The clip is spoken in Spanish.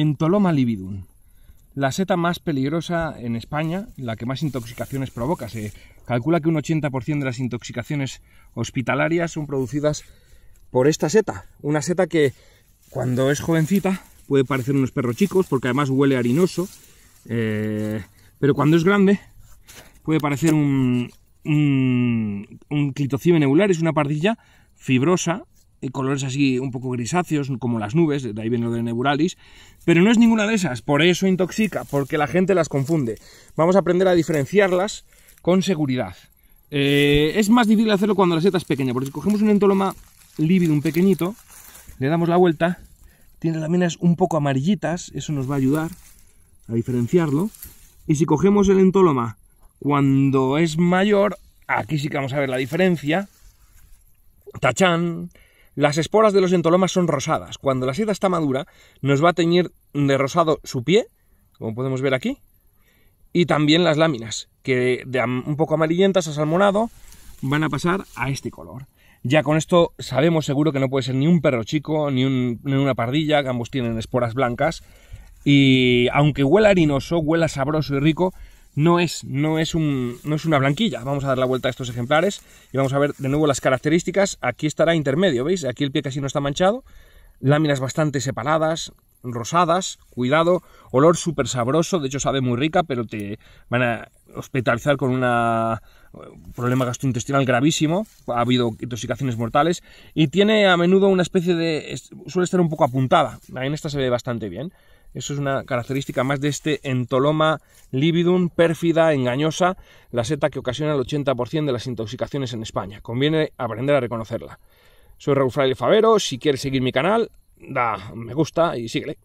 Entoloma libidum. La seta más peligrosa en España, la que más intoxicaciones provoca. Se calcula que un 80% de las intoxicaciones hospitalarias son producidas por esta seta. Una seta que cuando es jovencita puede parecer unos perros chicos porque además huele harinoso. Eh, pero cuando es grande puede parecer un, un, nebular. Es una pardilla fibrosa eh, colores así un poco grisáceos, como las nubes, de ahí viene lo de neuralis, pero no es ninguna de esas, por eso intoxica, porque la gente las confunde. Vamos a aprender a diferenciarlas con seguridad. Eh, es más difícil hacerlo cuando la seta es pequeña, porque si cogemos un entoloma lívido, un pequeñito, le damos la vuelta, tiene láminas un poco amarillitas, eso nos va a ayudar a diferenciarlo. Y si cogemos el entoloma cuando es mayor, aquí sí que vamos a ver la diferencia. Tachán, las esporas de los entolomas son rosadas. Cuando la seda está madura, nos va a teñir de rosado su pie, como podemos ver aquí, y también las láminas, que de un poco amarillentas a salmonado, van a pasar a este color. Ya con esto sabemos seguro que no puede ser ni un perro chico, ni, una pardilla, que ambos tienen esporas blancas. Y aunque huela harinoso, huela sabroso y rico, no es, no, un, no es una blanquilla. Vamos a dar la vuelta a estos ejemplares y vamos a ver de nuevo las características. Aquí estará intermedio, ¿veis? Aquí el pie casi no está manchado. Láminas bastante separadas, rosadas, cuidado, olor súper sabroso, de hecho sabe muy rica, pero te van a hospitalizar con un eh, problema gastrointestinal gravísimo, ha habido intoxicaciones mortales, y tiene a menudo una especie de... suele estar un poco apuntada, en esta se ve bastante bien. Eso es una característica más de este entoloma libidum, pérfida, engañosa, la seta que ocasiona el 80% de las intoxicaciones en España. Conviene aprender a reconocerla. Soy Raúl Fraile Favero, si quieres seguir mi canal, da me gusta y síguele.